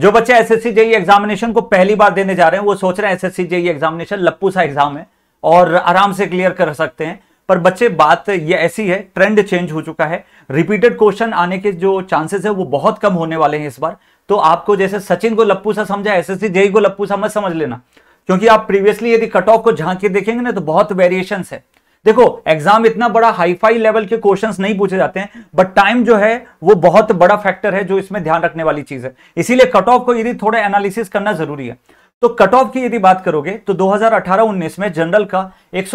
जो बच्चे C JE examination को पहली बार देने जा रहे हैं वो सोच रहे हैं सी जेई एग्जामिनेशन लप्पू सा एग्जाम है और आराम से क्लियर कर सकते हैं पर बच्चे बात ये ऐसी है ट्रेंड चेंज हो चुका है रिपीटेड क्वेश्चन आने के जो चांसेस है वो बहुत कम होने वाले हैं इस बार तो आपको जैसे सचिन को लप्पू सा समझा एसएससी जेई e को लप्पू सा मत समझ लेना क्योंकि आप प्रीवियसली यदि कट ऑफ को झांक के देखेंगे ना तो बहुत वेरिएशन है देखो एग्जाम इतना बड़ा हाईफाई लेवल के क्वेश्चंस नहीं पूछे जाते हैं बट टाइम जो है वो बहुत बड़ा फैक्टर है जो इसमें ध्यान रखने वाली चीज है इसीलिए कट ऑफ को यदि थोड़ा एनालिसिस करना जरूरी है तो कट ऑफ की यदि बात करोगे तो 2018-19 में जनरल का एक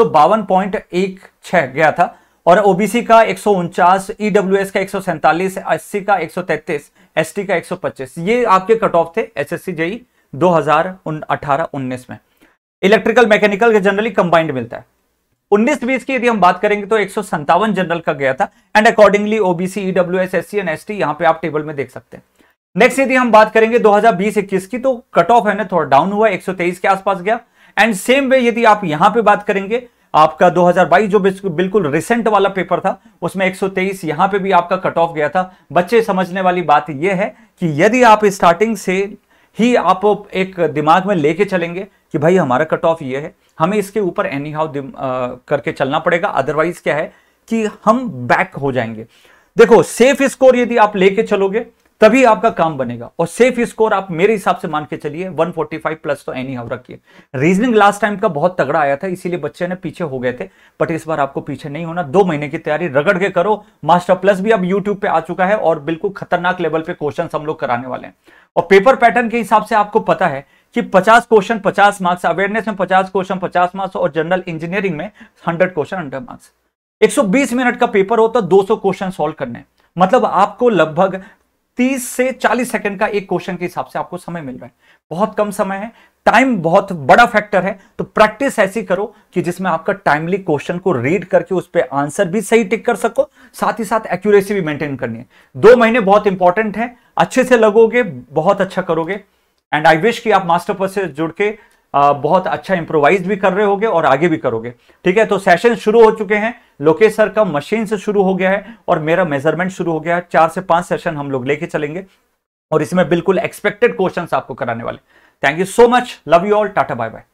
गया था और ओबीसी का एक सौ e का एक सौ का एक सौ का एक ये आपके कट ऑफ थे एसएससी जेई 2018-19 में इलेक्ट्रिकल मैकेनिकल जनरली कंबाइंड मिलता है उन्नीस बीस की यदि हम बात करेंगे तो एक जनरल का गया था and accordingly OBC EW S S and S T यहाँ पे आप टेबल में देख सकते हैं नेक्स्ट यदि हम बात करेंगे 2020-21 की तो कट ऑफ है ना थोड़ा डाउन हुआ 123 के आसपास गया एंड सेम वे यदि आप यहां पे बात करेंगे आपका 2022 जो बिल्कुल रिसेंट वाला पेपर था उसमें 123 यहां पे भी आपका कट ऑफ गया था बच्चे समझने वाली बात यह है कि यदि आप स्टार्टिंग से ही आप एक दिमाग में लेके चलेंगे कि भाई हमारा कट ऑफ ये है हमें इसके ऊपर एनी हाउ करके चलना पड़ेगा अदरवाइज क्या है कि हम बैक हो जाएंगे देखो सेफ स्कोर यदि आप लेके चलोगे तभी आपका काम बनेगा और सेफ स्कोर आप मेरे हिसाब से मान के चलिए 145 प्लस तो एनी हाउ रखिए रीजनिंग लास्ट टाइम का बहुत तगड़ा आया था इसीलिए बच्चे ने पीछे हो गए थे बट इस बार आपको पीछे नहीं होना दो महीने की तैयारी रगड़ के करो मास्टर प्लस भी अब यूट्यूब पे आ चुका है और बिल्कुल खतरनाक लेवल पे क्वेश्चन हम लोग कराने वाले हैं और पेपर पैटर्न के हिसाब से आपको पता है कि 50 क्वेश्चन 50 मार्क्स अवेयरनेस में 50 क्वेश्चन 50 मार्क्स और जनरल इंजीनियरिंग में 100 क्वेश्चन हंड्रेड मार्क्स 120 मिनट का पेपर है तो दो सौ क्वेश्चन सोल्व करने मतलब आपको लगभग 30 से 40 सेकंड का एक क्वेश्चन के हिसाब से आपको समय मिल रहा है बहुत कम समय है टाइम बहुत बड़ा फैक्टर है तो प्रैक्टिस ऐसी करो कि जिसमें आपका टाइमली क्वेश्चन को रीड करके उस पर आंसर भी सही टिक कर सको साथ ही साथ एक्यूरेसी भी मेंटेन करनी है दो महीने बहुत इंपॉर्टेंट है अच्छे से लगोगे बहुत अच्छा करोगे एंड आई विश कि आप मास्टर पर से जुड़ के बहुत अच्छा इंप्रोवाइज भी कर रहे होगे और आगे भी करोगे ठीक है तो सेशन शुरू हो चुके हैं लोकेश सर का मशीन से शुरू हो गया है और मेरा मेजरमेंट शुरू हो गया है चार से पांच सेशन हम लोग लेके चलेंगे और इसमें बिल्कुल एक्सपेक्टेड क्वेश्चन आपको कराने वाले thank you so much love you all tata bye bye